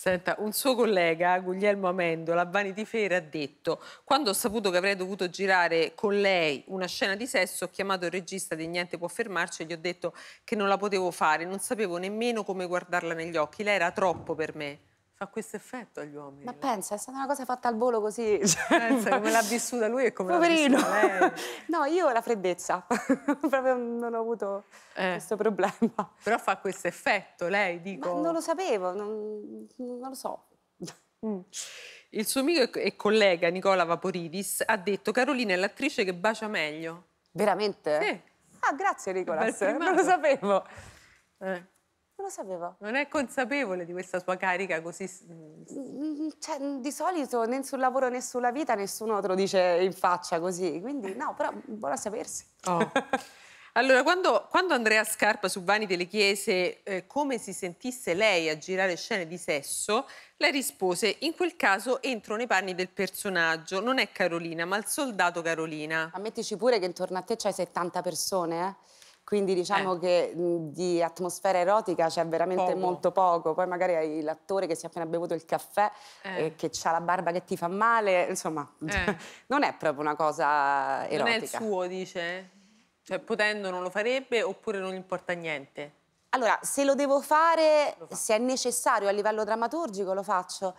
Senta, un suo collega, Guglielmo Amendola, a Bani di Fere, ha detto «Quando ho saputo che avrei dovuto girare con lei una scena di sesso, ho chiamato il regista di Niente può fermarci e gli ho detto che non la potevo fare, non sapevo nemmeno come guardarla negli occhi, lei era troppo per me» fa questo effetto agli uomini. Ma pensa, è stata una cosa fatta al volo così. Eh, cioè, pensa come l'ha vissuta lui e come Poverino. l'ha vissuta lei. No, io la freddezza, proprio non ho avuto eh. questo problema. Però fa questo effetto, lei, dico... Ma non lo sapevo, non, non lo so. Mm. Il suo amico e collega Nicola Vaporidis ha detto Carolina è l'attrice che bacia meglio. Veramente? Sì. Ah, grazie Nicola, non lo sapevo. Eh. Non lo sapevo. Non è consapevole di questa sua carica così... Mm, mm, mm, cioè, di solito né sul lavoro né sulla vita nessuno te lo dice in faccia così, quindi no, però buona sapersi. Oh. allora, quando, quando, Andrea Scarpa su Vanite le chiese eh, come si sentisse lei a girare scene di sesso, lei rispose, in quel caso entro nei panni del personaggio, non è Carolina, ma il soldato Carolina. Ammettici pure che intorno a te c'hai 70 persone, eh? Quindi diciamo eh. che mhmm, di atmosfera erotica c'è veramente poco. molto poco. Poi magari hai l'attore che si è appena bevuto il caffè eh. e che ha la barba che ti fa male, insomma, eh. non è proprio una cosa erotica. Non è il suo, dice? Cioè, potendo non lo farebbe oppure non gli importa niente? Allora, se lo devo fare, lo fa. se è necessario a livello drammaturgico lo faccio.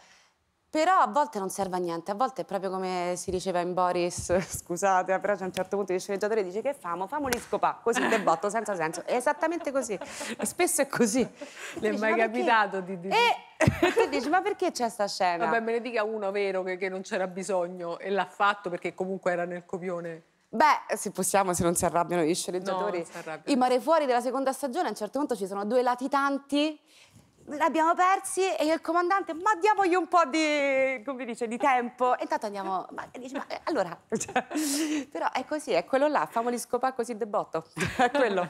Però a volte non serve a niente, a volte è proprio come si diceva in Boris, scusate, però c'è un certo punto il sceneggiatore dice che famo, famoli scopà, così de botto, senza senso. È esattamente così, spesso è così. Le è mai capitato di dire... Eh! E... tu dici, ma perché c'è questa scena? Vabbè, me ne dica uno vero che, che non c'era bisogno e l'ha fatto perché comunque era nel copione. Beh, se possiamo, se non si arrabbiano gli sceneggiatori. No, non si arrabbiano. I mare fuori della seconda stagione, a un certo punto ci sono due latitanti l'abbiamo persi e il comandante, ma diamogli un po' di, come dice, di tempo. E intanto andiamo, ma, dice, ma eh, allora, cioè, però è così, è quello là, famoli scopare così de botto, è quello.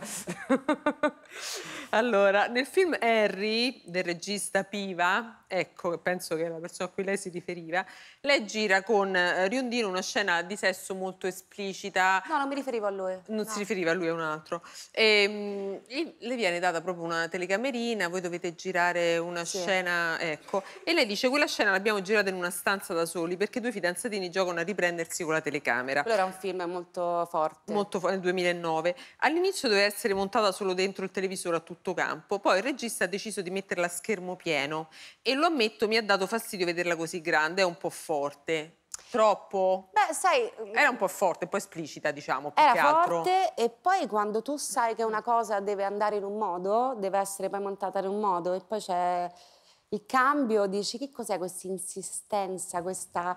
allora, nel film Harry, del regista Piva, ecco, penso che la persona a cui lei si riferiva, lei gira con eh, Riondino una scena di sesso molto esplicita. No, non mi riferivo a lui. Non no. si riferiva a lui, a un altro. E, ehm, le viene data proprio una telecamerina, voi dovete girare girare una sì. scena, ecco. E lei dice quella scena l'abbiamo girata in una stanza da soli perché due fidanzatini giocano a riprendersi con la telecamera. Allora è un film molto forte. Molto forte, nel 2009. All'inizio doveva essere montata solo dentro il televisore a tutto campo, poi il regista ha deciso di metterla a schermo pieno e lo ammetto mi ha dato fastidio vederla così grande, è un po' forte Troppo? Beh, sai... Mm, era un po' forte, un po' esplicita, diciamo, più era che altro. forte e poi quando tu sai che una cosa deve andare in un modo, deve essere poi montata in un modo e poi c'è il cambio, dici che cos'è questa insistenza, questa...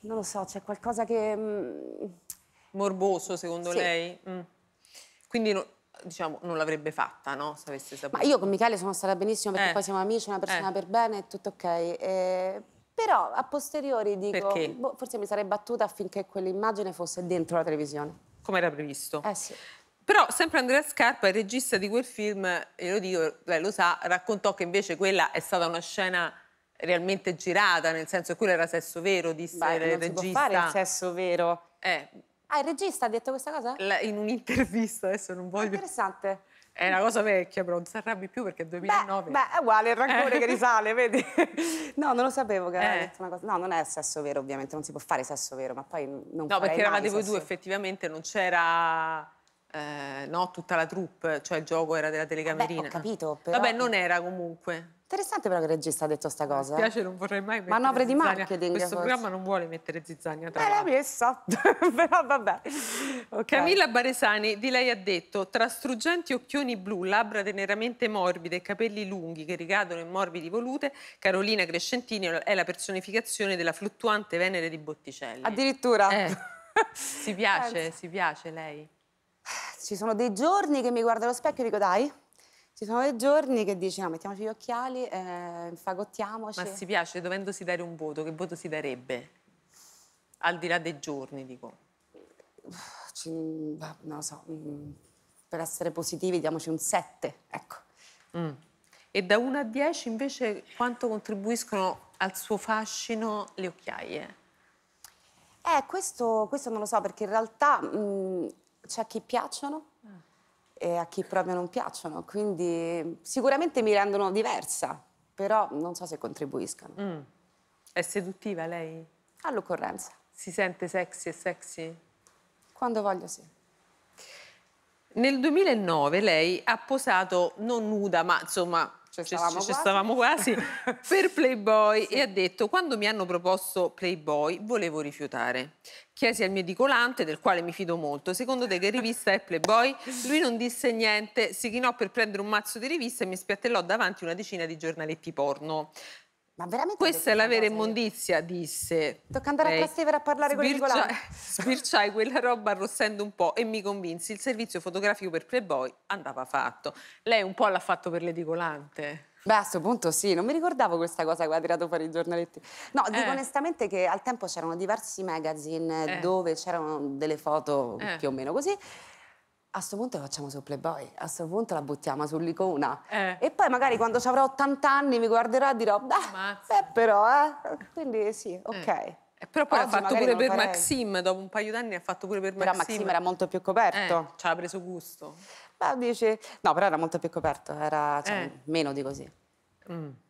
non lo so, c'è qualcosa che... Mm, Morboso, secondo sì. lei? Mm. Quindi... diciamo, non l'avrebbe fatta, no? Se avesse saputo. Ma io con Michele sono stata benissimo perché eh. poi siamo amici, una persona eh. per bene, tutto ok. E però a posteriori dico, boh, forse mi sarei battuta affinché quell'immagine fosse dentro la televisione. Come era previsto. Eh sì. Però sempre Andrea Scarpa, il regista di quel film, e lo dico, lei lo sa, raccontò che invece quella è stata una scena realmente girata, nel senso che quello era sesso vero, disse Beh, il non regista. Non fare il sesso vero. Eh. Ah, il regista ha detto questa cosa? La, in un'intervista, adesso non voglio... Interessante. È una cosa vecchia, però non si arrabbi più perché è 2009. Beh, beh, è uguale, il rancore che eh. risale, vedi? No, non lo sapevo che eh. aveva detto una cosa. No, non è sesso vero, ovviamente, non si può fare sesso vero, ma poi non No, perché eravate voi due, effettivamente, non c'era... Eh, no, tutta la troupe, cioè il gioco era della telecamerina. Beh, ho capito, però... Vabbè, non era comunque. Interessante però che il regista ha detto questa cosa. Mi piace, non vorrei mai mettere Manovre di marketing. Questo forse. programma non vuole mettere zizzania tra Beh, l'ha messa, però vabbè. Okay. Camilla Baresani di lei ha detto tra struggenti occhioni blu, labbra teneramente morbide e capelli lunghi che ricadono in morbidi volute, Carolina Crescentini è la personificazione della fluttuante Venere di Botticelli. Addirittura. Eh, si piace, Penso. Eh, si piace lei. Ci sono dei giorni che mi guardo allo specchio e dico dai, ci sono dei giorni che dici, no, ah, mettiamoci gli occhiali, eh, fagottiamoci. Ma si piace, dovendosi dare un voto, che voto si darebbe? Al di là dei giorni, dico. Ci, non lo so, mm, per essere positivi diamoci un 7, ecco. Mm. E da 1 a 10 invece quanto contribuiscono al suo fascino le occhiaie? Eh, questo, questo non lo so perché in realtà mm, c'è a chi piacciono e a chi proprio non piacciono, quindi sicuramente mi rendono diversa, però non so se contribuiscono. Mm. È seduttiva lei? All'occorrenza. Si sente sexy e sexy? Quando voglio sì. Nel 2009 lei ha posato non nuda, ma insomma cioè, ci stavamo, ci, stavamo quasi, per Playboy sì. e ha detto quando mi hanno proposto Playboy volevo rifiutare. Chiesi al mio edicolante, del quale mi fido molto, secondo te che rivista è Playboy? Lui non disse niente, si chinò per prendere un mazzo di riviste e mi spiattellò davanti una decina di giornaletti porno. Ma veramente Questa è la vera immondizia, disse. Tocca andare lei. a Trastevere a parlare Sbircia... con Nicolai. Sbirciai quella roba arrossendo un po' e mi convinsi il servizio fotografico per Playboy andava fatto. Lei un po' l'ha fatto per l'edicolante. Beh, a questo punto sì, non mi ricordavo questa cosa che aveva tirato fuori i giornaletti. No, dico eh. onestamente che al tempo c'erano diversi magazine eh. dove c'erano delle foto eh. più o meno così a questo punto la facciamo sul Playboy, a questo punto la buttiamo sull'icona. Eh. E poi magari quando avrò 80 anni mi guarderò e dirò, ah, beh però, eh. Quindi sì, eh. ok. Eh. Però poi Oggi ha fatto pure per farei. Maxim, dopo un paio d'anni ha fatto pure per però Maxim. Però Maxim era molto più coperto. Eh, ci ha preso gusto. Beh, dice... No, però era molto più coperto, era cioè, eh. meno di così. Mm.